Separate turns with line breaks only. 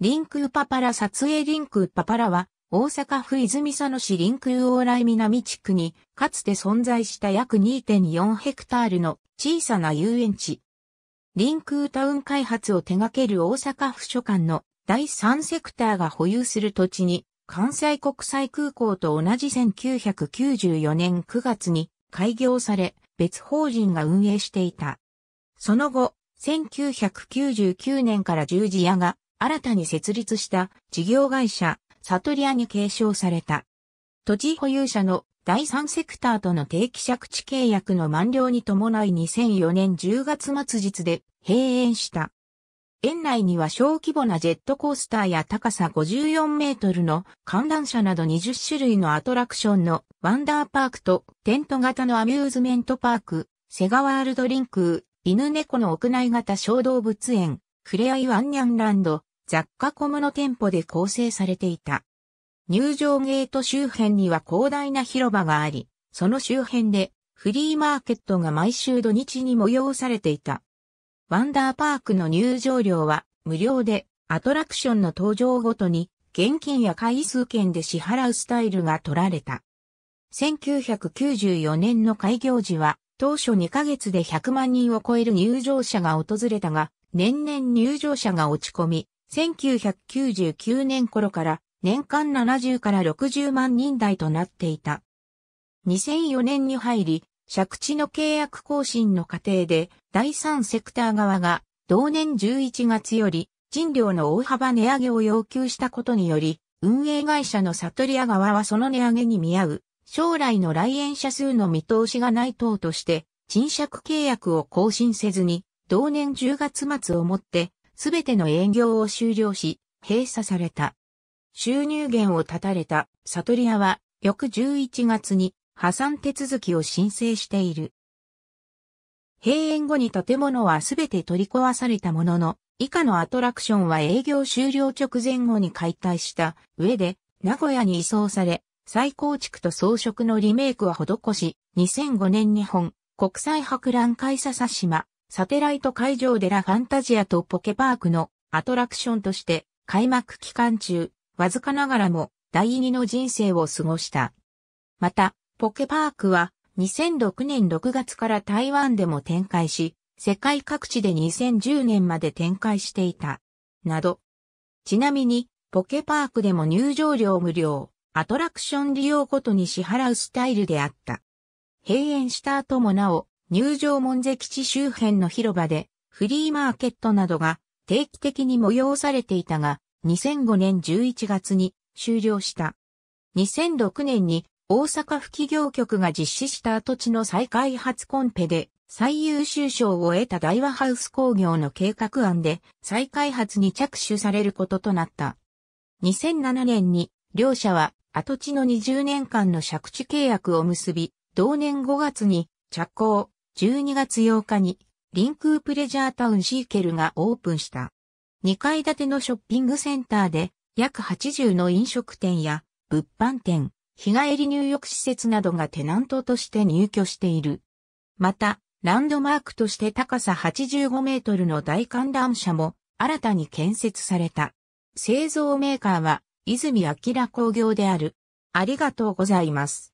リンクーパパラ撮影リンクーパパラは、大阪府泉佐野市リンクー往来南地区に、かつて存在した約2.4ヘクタールの小さな遊園地。リンクータウン開発を手掛ける大阪府所管の第3セクターが保有する土地に、関西国際空港と同じ1994年9月に開業され、別法人が運営していた。その後、1999年から十字屋が新たに設立した事業会社、サトリアに継承された。土地保有者の第三セクターとの定期借地契約の満了に伴い2004年10月末日で閉園した。園内には小規模なジェットコースターや高さ54メートルの観覧車など20種類のアトラクションのワンダーパークとテント型のアミューズメントパーク、セガワールドリンク、犬猫の屋内型小動物園、ふれあいワンニャンランド、雑貨コムの店舗で構成されていた。入場ゲート周辺には広大な広場があり、その周辺でフリーマーケットが毎週土日に催されていた。ワンダーパークの入場料は無料でアトラクションの登場ごとに現金や回数券で支払うスタイルが取られた。1994年の開業時は当初2ヶ月で100万人を超える入場者が訪れたが、年々入場者が落ち込み、1999年頃から年間70から60万人台となっていた。2004年に入り、借地の契約更新の過程で第三セクター側が同年11月より賃料の大幅値上げを要求したことにより、運営会社のサトリア側はその値上げに見合う将来の来園者数の見通しがない等として賃借契約を更新せずに同年10月末をもってすべての営業を終了し、閉鎖された。収入源を断たれたサトリアは、翌11月に破産手続きを申請している。閉園後に建物はすべて取り壊されたものの、以下のアトラクションは営業終了直前後に解体した上で、名古屋に移送され、再構築と装飾のリメイクは施し、2005年日本国際博覧会笹島サテライト会場でラファンタジアとポケパークのアトラクションとして開幕期間中、わずかながらも第二の人生を過ごした。また、ポケパークは2006年6月から台湾でも展開し、世界各地で2010年まで展開していた。など。ちなみに、ポケパークでも入場料無料、アトラクション利用ごとに支払うスタイルであった。閉園した後もなお、入場門跡地周辺の広場で、フリーマーケットなどが定期的に催されていたが、2005年11月に終了した。2006年に大阪府企業局が実施した跡地の再開発コンペで最優秀賞を得た大和ハウス工業の計画案で再開発に着手されることとなった。2007年に両社は跡地の20年間の借地契約を結び、同年5月に着工、12月8日に、リンクープレジャータウンシーケルがオープンした。2階建てのショッピングセンターで、約80の飲食店や、物販店、日帰り入浴施設などがテナントとして入居している。また、ランドマークとして高さ85メートルの大観覧車も新たに建設された。製造メーカーは泉明工業である。ありがとうございます。